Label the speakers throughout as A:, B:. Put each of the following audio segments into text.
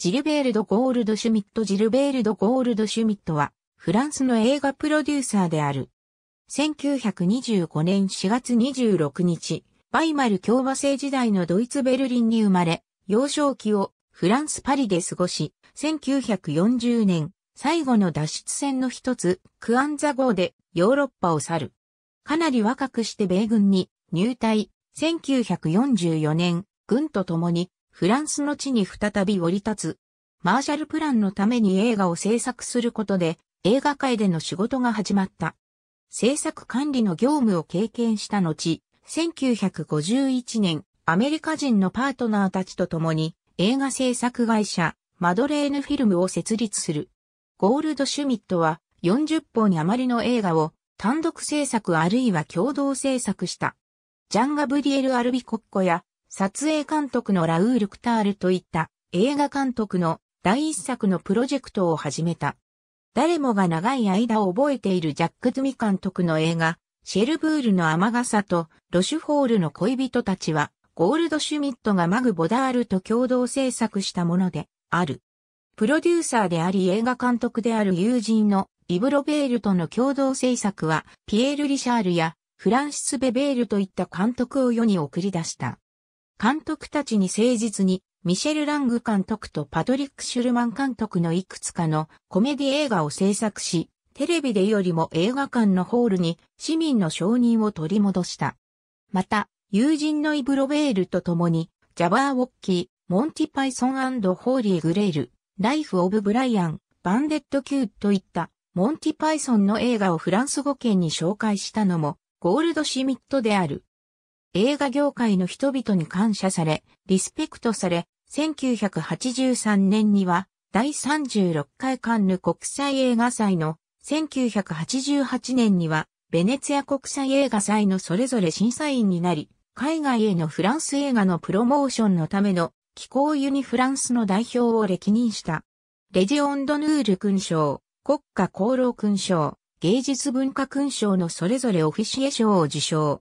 A: ジルベールド・ゴールド・シュミットジルベールド・ゴールド・シュミットは、フランスの映画プロデューサーである。1925年4月26日、バイマル共和制時代のドイツ・ベルリンに生まれ、幼少期をフランス・パリで過ごし、1940年、最後の脱出戦の一つ、クアンザ号でヨーロッパを去る。かなり若くして米軍に入隊、1944年、軍と共にフランスの地に再び降り立つ。マーシャルプランのために映画を制作することで、映画界での仕事が始まった。制作管理の業務を経験した後、1951年、アメリカ人のパートナーたちと共に映画制作会社マドレーヌフィルムを設立する。ゴールドシュミットは40本余りの映画を単独制作あるいは共同制作した。ジャンガブリエル・アルビコッコや撮影監督のラウール・クタールといった映画監督の第一作のプロジェクトを始めた。誰もが長い間覚えているジャック・ズミ監督の映画、シェルブールの雨傘とロシュフォールの恋人たちは、ゴールドシュミットがマグ・ボダールと共同制作したものである。プロデューサーであり映画監督である友人のイブロベールとの共同制作は、ピエール・リシャールやフランシス・ベベールといった監督を世に送り出した。監督たちに誠実に、ミシェル・ラング監督とパトリック・シュルマン監督のいくつかのコメディ映画を制作し、テレビでよりも映画館のホールに市民の承認を取り戻した。また、友人のイブロベールと共に、ジャバー・ウォッキー、モンティ・パイソンホーリー・グレール、ライフ・オブ・ブライアン、バンデット・キューといった、モンティ・パイソンの映画をフランス語圏に紹介したのも、ゴールド・シミットである。映画業界の人々に感謝され、リスペクトされ、1983年には第36回カンヌ国際映画祭の1988年にはベネツィア国際映画祭のそれぞれ審査員になり、海外へのフランス映画のプロモーションのための気候ユニフランスの代表を歴任した。レジオンドヌール勲章、国家功労勲章、芸術文化勲章のそれぞれオフィシエ賞を受賞。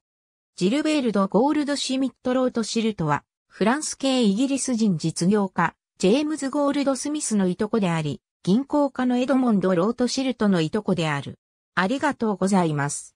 A: ジルベールド・ゴールドシュミット・ロート・シルトは、フランス系イギリス人実業家、ジェームズ・ゴールド・スミスのいとこであり、銀行家のエドモンド・ロート・シルトのいとこである。ありがとうございます。